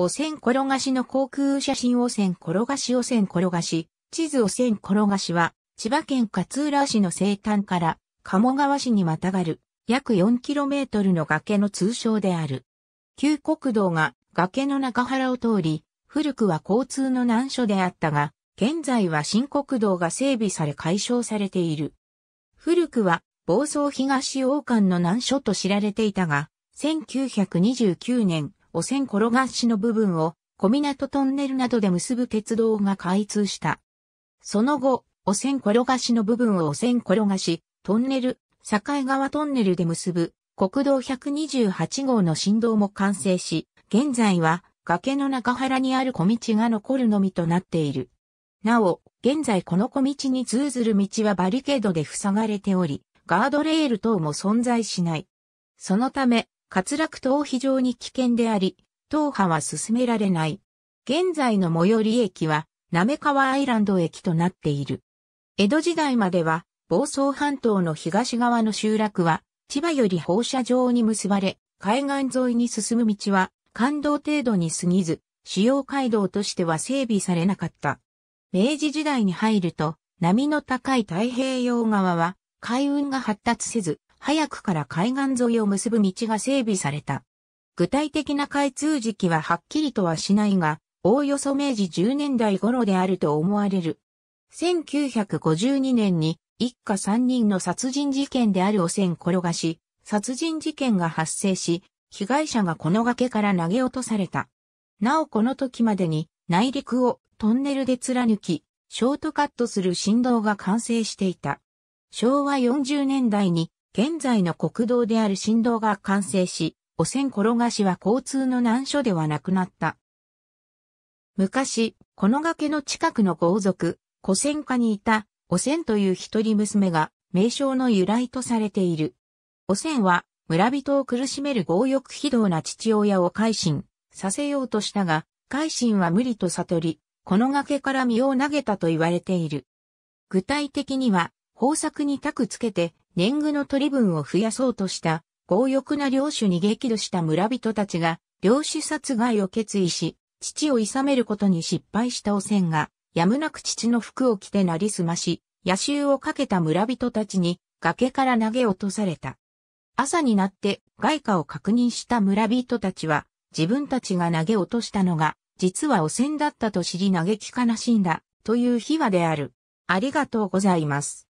汚染転がしの航空写真汚染転がし汚染転がし、地図汚染転がしは、千葉県勝浦市の西端から鴨川市にまたがる約 4km の崖の通称である。旧国道が崖の中原を通り、古くは交通の難所であったが、現在は新国道が整備され解消されている。古くは房総東王館の難所と知られていたが、1929年、汚染転がしの部分を小港トンネルなどで結ぶ鉄道が開通した。その後、汚染転がしの部分を汚染転がし、トンネル、境川トンネルで結ぶ国道128号の振動も完成し、現在は崖の中原にある小道が残るのみとなっている。なお、現在この小道に通ずる道はバリケードで塞がれており、ガードレール等も存在しない。そのため、滑落等非常に危険であり、党派は進められない。現在の最寄り駅は、なめかわアイランド駅となっている。江戸時代までは、房総半島の東側の集落は、千葉より放射状に結ばれ、海岸沿いに進む道は、感動程度に過ぎず、主要街道としては整備されなかった。明治時代に入ると、波の高い太平洋側は、海運が発達せず、早くから海岸沿いを結ぶ道が整備された。具体的な開通時期ははっきりとはしないが、おおよそ明治10年代頃であると思われる。1952年に一家3人の殺人事件である汚染転がし、殺人事件が発生し、被害者がこの崖から投げ落とされた。なおこの時までに内陸をトンネルで貫き、ショートカットする振動が完成していた。昭和40年代に現在の国道である振動が完成し、汚染転がしは交通の難所ではなくなった。昔、この崖の近くの豪族、古戦家にいた、汚染という一人娘が、名称の由来とされている。汚染は、村人を苦しめる強欲非道な父親を改心させようとしたが、改心は無理と悟り、この崖から身を投げたと言われている。具体的には、豊作に託つけて、年貢の取り分を増やそうとした強欲な領主に激怒した村人たちが領主殺害を決意し、父を諌めることに失敗した汚染が、やむなく父の服を着てなりすまし、野襲をかけた村人たちに崖から投げ落とされた。朝になって外貨を確認した村人たちは自分たちが投げ落としたのが実は汚染だったと知り嘆き悲しんだという秘話である。ありがとうございます。